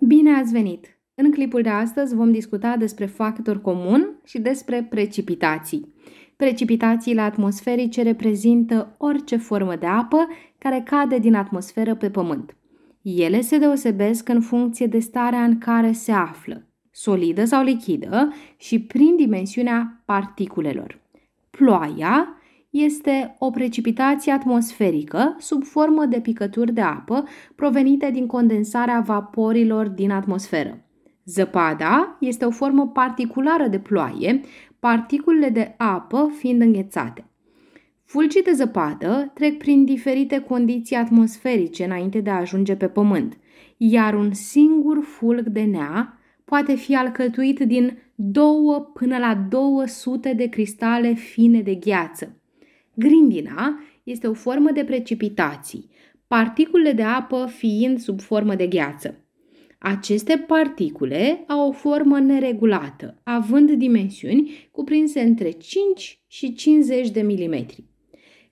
Bine ați venit! În clipul de astăzi vom discuta despre factor comun și despre precipitații. Precipitațiile atmosferice reprezintă orice formă de apă care cade din atmosferă pe pământ. Ele se deosebesc în funcție de starea în care se află, solidă sau lichidă, și prin dimensiunea particulelor. Ploaia este o precipitație atmosferică sub formă de picături de apă provenite din condensarea vaporilor din atmosferă. Zăpada este o formă particulară de ploaie, particulele de apă fiind înghețate. Fulgii de zăpadă trec prin diferite condiții atmosferice înainte de a ajunge pe pământ, iar un singur fulg de nea poate fi alcătuit din 2 până la 200 de cristale fine de gheață. Grindina este o formă de precipitații, particulele de apă fiind sub formă de gheață. Aceste particule au o formă neregulată, având dimensiuni cuprinse între 5 și 50 de milimetri.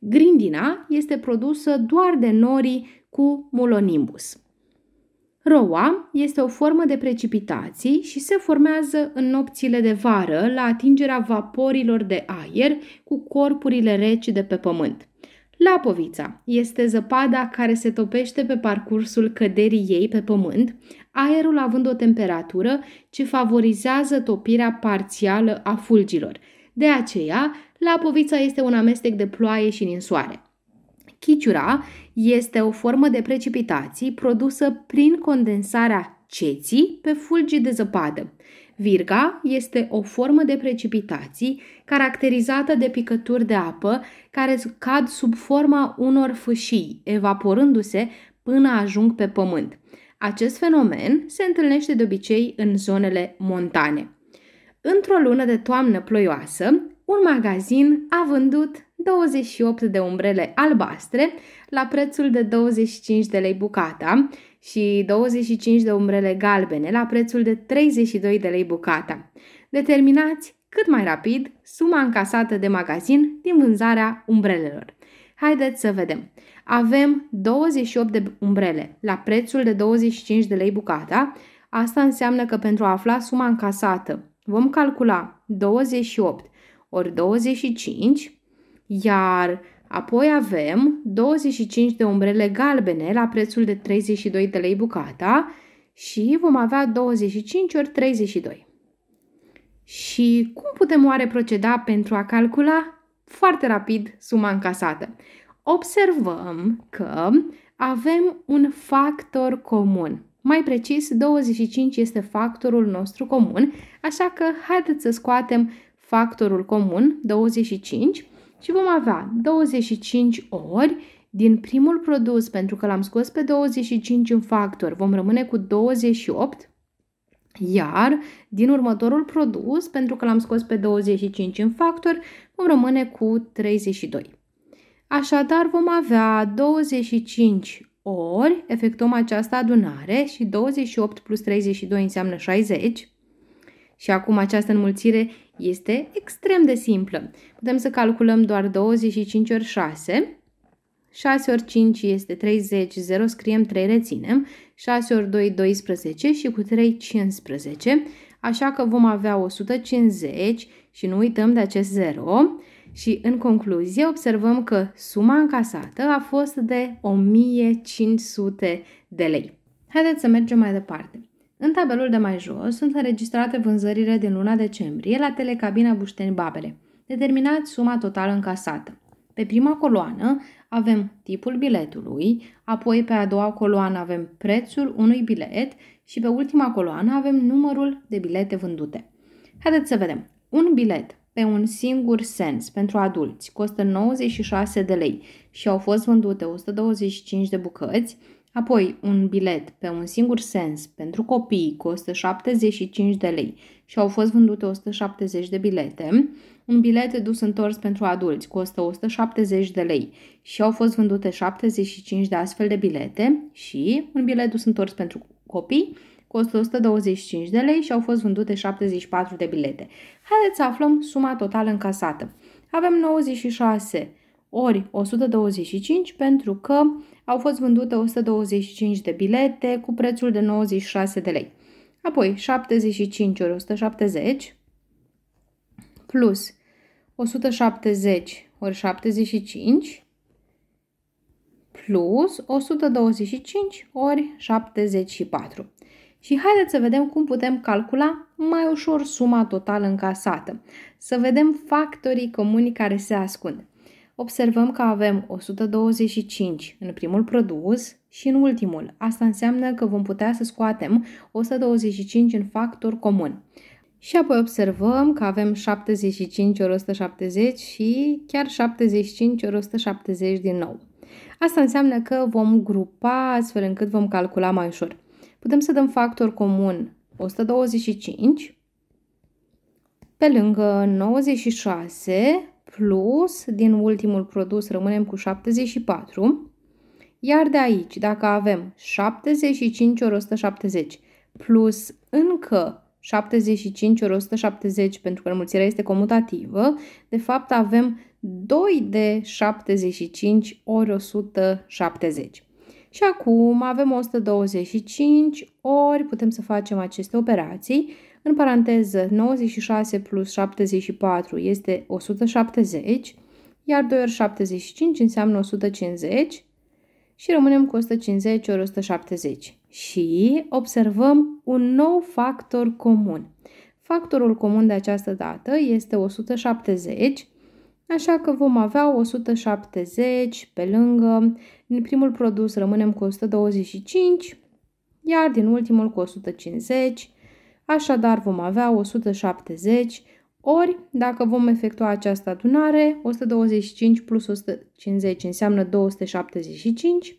Grindina este produsă doar de norii cu mulonimbus. Roa este o formă de precipitații și se formează în nopțile de vară la atingerea vaporilor de aer cu corpurile reci de pe pământ. Lapovița este zăpada care se topește pe parcursul căderii ei pe pământ, aerul având o temperatură ce favorizează topirea parțială a fulgilor. De aceea, lapovița este un amestec de ploaie și ninsoare. Chiciura este o formă de precipitații produsă prin condensarea ceții pe fulgi de zăpadă. Virga este o formă de precipitații caracterizată de picături de apă care cad sub forma unor fâșii, evaporându-se până ajung pe pământ. Acest fenomen se întâlnește de obicei în zonele montane. Într-o lună de toamnă ploioasă, un magazin a vândut 28 de umbrele albastre la prețul de 25 de lei bucata și 25 de umbrele galbene la prețul de 32 de lei bucata. Determinați cât mai rapid suma încasată de magazin din vânzarea umbrelelor. Haideți să vedem. Avem 28 de umbrele la prețul de 25 de lei bucata. Asta înseamnă că pentru a afla suma încasată vom calcula 28 ori 25 iar apoi avem 25 de umbrele galbene la prețul de 32 de lei bucata și vom avea 25 ori 32. Și cum putem oare proceda pentru a calcula foarte rapid suma încasată? Observăm că avem un factor comun. Mai precis, 25 este factorul nostru comun, așa că haideți să scoatem factorul comun, 25, și vom avea 25 ori din primul produs, pentru că l-am scos pe 25 în factor, vom rămâne cu 28, iar din următorul produs, pentru că l-am scos pe 25 în factor, vom rămâne cu 32. Așadar, vom avea 25 ori, efectuăm această adunare și 28 plus 32 înseamnă 60, și acum această înmulțire este extrem de simplă. Putem să calculăm doar 25 ori 6. 6 ori 5 este 30, 0 scriem, 3 reținem. 6 ori 2, 12 și cu 3, 15. Așa că vom avea 150 și nu uităm de acest 0. Și în concluzie observăm că suma încasată a fost de 1500 de lei. Haideți să mergem mai departe. În tabelul de mai jos sunt înregistrate vânzările din luna decembrie la telecabina Bușteni-Babele. determinat suma totală încasată. Pe prima coloană avem tipul biletului, apoi pe a doua coloană avem prețul unui bilet și pe ultima coloană avem numărul de bilete vândute. Haideți să vedem. Un bilet pe un singur sens pentru adulți costă 96 de lei și au fost vândute 125 de bucăți, Apoi, un bilet pe un singur sens pentru copii costă 75 de lei și au fost vândute 170 de bilete. Un bilet dus întors pentru adulți costă 170 de lei și au fost vândute 75 de astfel de bilete și un bilet dus întors pentru copii costă 125 de lei și au fost vândute 74 de bilete. Haideți să aflăm suma totală încasată. Avem 96 ori 125 pentru că au fost vândute 125 de bilete cu prețul de 96 de lei. Apoi 75 ori 170 plus 170 ori 75 plus 125 ori 74. Și haideți să vedem cum putem calcula mai ușor suma totală încasată. Să vedem factorii comuni care se ascund observăm că avem 125 în primul produs și în ultimul. Asta înseamnă că vom putea să scoatem 125 în factor comun. Și apoi observăm că avem 75 ori 170 și chiar 75 ori 170 din nou. Asta înseamnă că vom grupa astfel încât vom calcula mai ușor. Putem să dăm factor comun 125 pe lângă 96 plus din ultimul produs rămânem cu 74. Iar de aici, dacă avem 75 ori 170 plus încă 75 ori 170, pentru că înmulțirea este comutativă, de fapt avem 2 de 75 ori 170. Și acum avem 125 ori, putem să facem aceste operații, în paranteză, 96 plus 74 este 170, iar 2 ori 75 înseamnă 150 și rămânem cu 150 ori 170. Și observăm un nou factor comun. Factorul comun de această dată este 170, Așa că vom avea 170 pe lângă, din primul produs rămânem cu 125, iar din ultimul cu 150 Așadar vom avea 170 ori, dacă vom efectua această adunare, 125 plus 150 înseamnă 275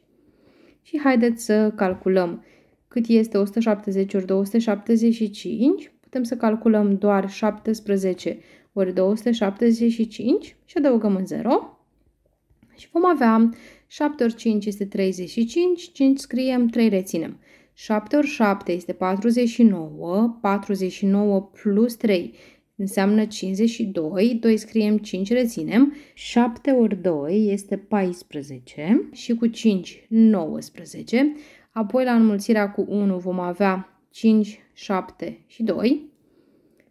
și haideți să calculăm cât este 170 ori 275. Putem să calculăm doar 17 ori 275 și adăugăm în 0 și vom avea 7 ori 5 este 35, 5 scriem, 3 reținem. 7 ori 7 este 49, 49 plus 3 înseamnă 52, 2 scriem 5, reținem, 7 ori 2 este 14 și cu 5, 19, apoi la înmulțirea cu 1 vom avea 5, 7 și 2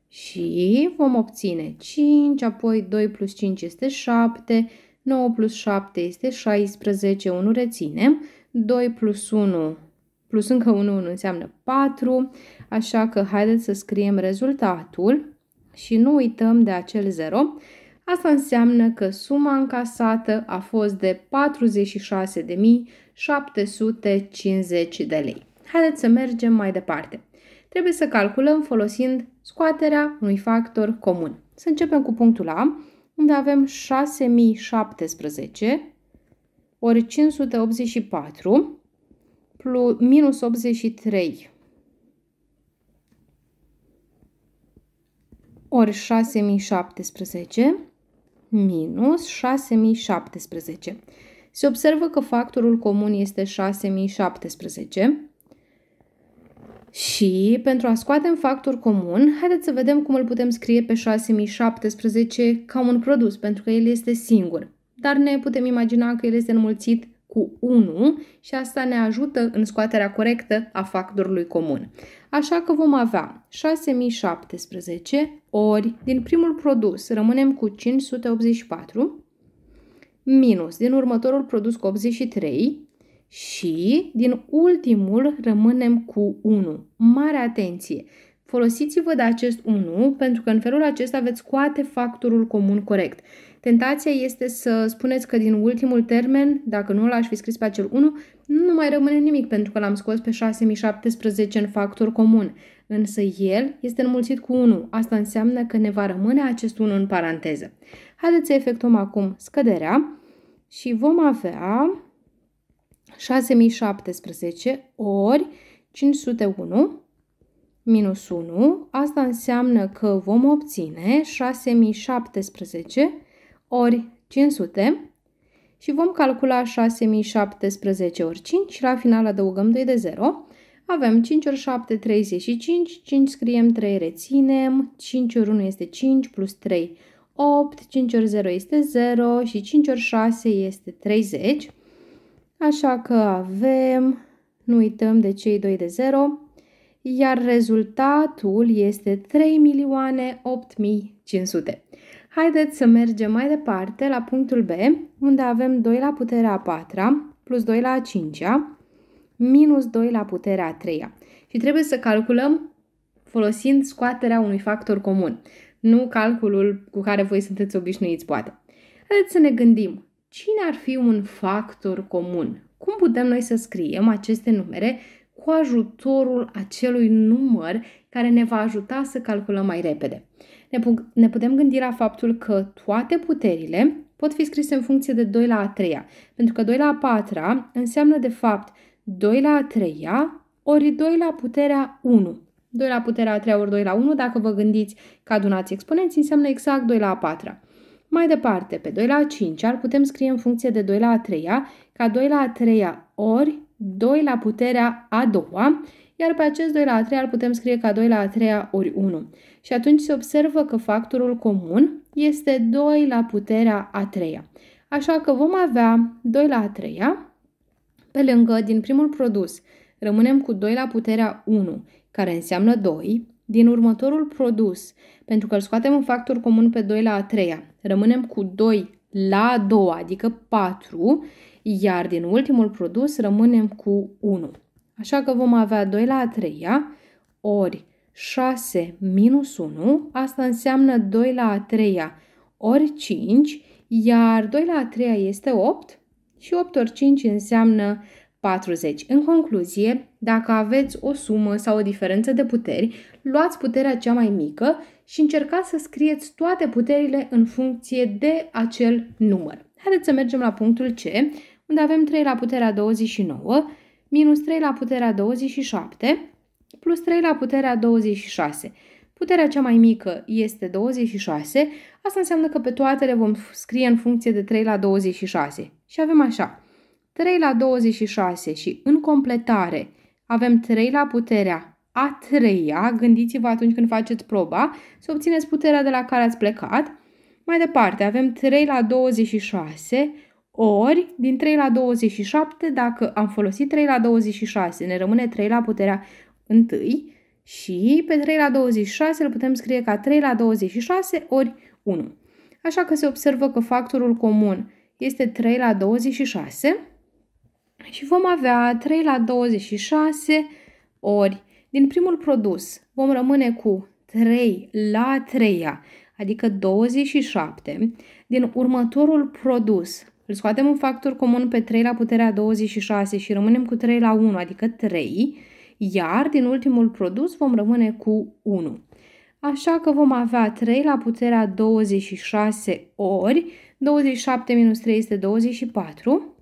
și vom obține 5, apoi 2 plus 5 este 7, 9 plus 7 este 16, 1 reținem, 2 plus 1 plus încă 1 1 înseamnă 4, așa că haideți să scriem rezultatul și nu uităm de acel 0. Asta înseamnă că suma încasată a fost de 46.750 de lei. Haideți să mergem mai departe. Trebuie să calculăm folosind scoaterea unui factor comun. Să începem cu punctul A, unde avem 6017 ori 584 plus, minus 83 ori 6017 minus 6017. Se observă că factorul comun este 6017 și pentru a scoate un factor comun, haideți să vedem cum îl putem scrie pe 6017 ca un produs, pentru că el este singur. Dar ne putem imagina că el este înmulțit cu 1 și asta ne ajută în scoaterea corectă a factorului comun. Așa că vom avea 6017 ori din primul produs rămânem cu 584 minus din următorul produs cu 83 și din ultimul rămânem cu 1. Mare atenție! Folosiți-vă de acest 1 pentru că în felul acesta veți scoate factorul comun corect. Tentația este să spuneți că din ultimul termen, dacă nu l-aș fi scris pe acel 1, nu mai rămâne nimic pentru că l-am scos pe 6017 în factor comun. Însă el este înmulțit cu 1. Asta înseamnă că ne va rămâne acest 1 în paranteză. Haideți să efectuăm acum scăderea și vom avea 6017 ori 501 minus 1, asta înseamnă că vom obține 6017 ori 500 și vom calcula 6017 ori 5 și la final adăugăm 2 de 0. Avem 5 ori 7, 35, 5 scriem, 3 reținem, 5 ori 1 este 5 plus 3, 8, 5 ori 0 este 0 și 5 ori 6 este 30. Așa că avem, nu uităm de cei 2 de 0, iar rezultatul este 3.8500. Haideți să mergem mai departe la punctul B, unde avem 2 la puterea a 4 plus 2 la a 5 minus 2 la puterea a 3 Și trebuie să calculăm folosind scoaterea unui factor comun, nu calculul cu care voi sunteți obișnuiți, poate. Haideți să ne gândim, cine ar fi un factor comun? Cum putem noi să scriem aceste numere cu ajutorul acelui număr care ne va ajuta să calculăm mai repede? ne, pu- ne putem gândi la faptul că toate puterile pot fi scrise în funcție de 2 la a 3 pentru că 2 la a 4 înseamnă de fapt 2 la a 3 ori 2 la puterea 1. 2 la puterea a 3 ori 2 la 1, dacă vă gândiți că adunați exponenți, înseamnă exact 2 la a 4 Mai departe, pe 2 la a 5 ar putem scrie în funcție de 2 la a 3 ca 2 la a 3 ori 2 la puterea a doua, iar pe acest 2 la 3 îl putem scrie ca 2 la 3 ori 1. Și atunci se observă că factorul comun este 2 la puterea a 3 Așa că vom avea 2 la a 3 pe lângă din primul produs. Rămânem cu 2 la puterea 1, care înseamnă 2, din următorul produs, pentru că îl scoatem un factor comun pe 2 la a 3 rămânem cu 2 la a doua, adică 4, iar din ultimul produs rămânem cu 1. Așa că vom avea 2 la a treia ori 6 minus 1, asta înseamnă 2 la a treia ori 5, iar 2 la a treia este 8 și 8 ori 5 înseamnă 40. În concluzie, dacă aveți o sumă sau o diferență de puteri, luați puterea cea mai mică și încercați să scrieți toate puterile în funcție de acel număr. Haideți să mergem la punctul C, unde avem 3 la puterea 29 minus 3 la puterea 27 plus 3 la puterea 26. Puterea cea mai mică este 26, asta înseamnă că pe toate le vom scrie în funcție de 3 la 26. Și avem așa, 3 la 26 și în completare avem 3 la puterea a treia, gândiți-vă atunci când faceți proba, să obțineți puterea de la care ați plecat. Mai departe, avem 3 la 26 ori din 3 la 27, dacă am folosit 3 la 26, ne rămâne 3 la puterea 1 și pe 3 la 26 îl putem scrie ca 3 la 26 ori 1. Așa că se observă că factorul comun este 3 la 26 și vom avea 3 la 26 ori din primul produs vom rămâne cu 3 la 3 adică 27, din următorul produs îl scoatem un factor comun pe 3 la puterea 26 și rămânem cu 3 la 1, adică 3, iar din ultimul produs vom rămâne cu 1. Așa că vom avea 3 la puterea 26 ori 27 minus 3 este 24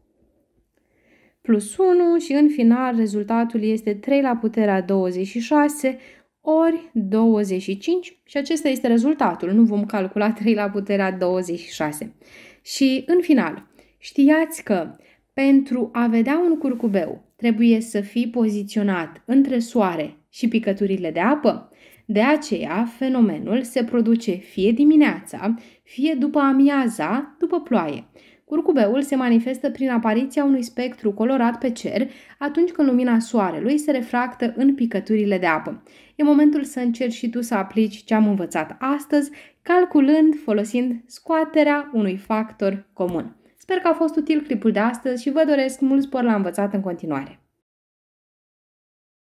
plus 1 și în final rezultatul este 3 la puterea 26 ori 25 și acesta este rezultatul. Nu vom calcula 3 la puterea 26. Și în final, Știați că pentru a vedea un curcubeu trebuie să fii poziționat între soare și picăturile de apă. De aceea, fenomenul se produce fie dimineața, fie după amiaza, după ploaie. Curcubeul se manifestă prin apariția unui spectru colorat pe cer atunci când lumina soarelui se refractă în picăturile de apă. E momentul să încerci și tu să aplici ce am învățat astăzi, calculând folosind scoaterea unui factor comun. Sper că a fost util clipul de astăzi și vă doresc mult spor la învățat în continuare.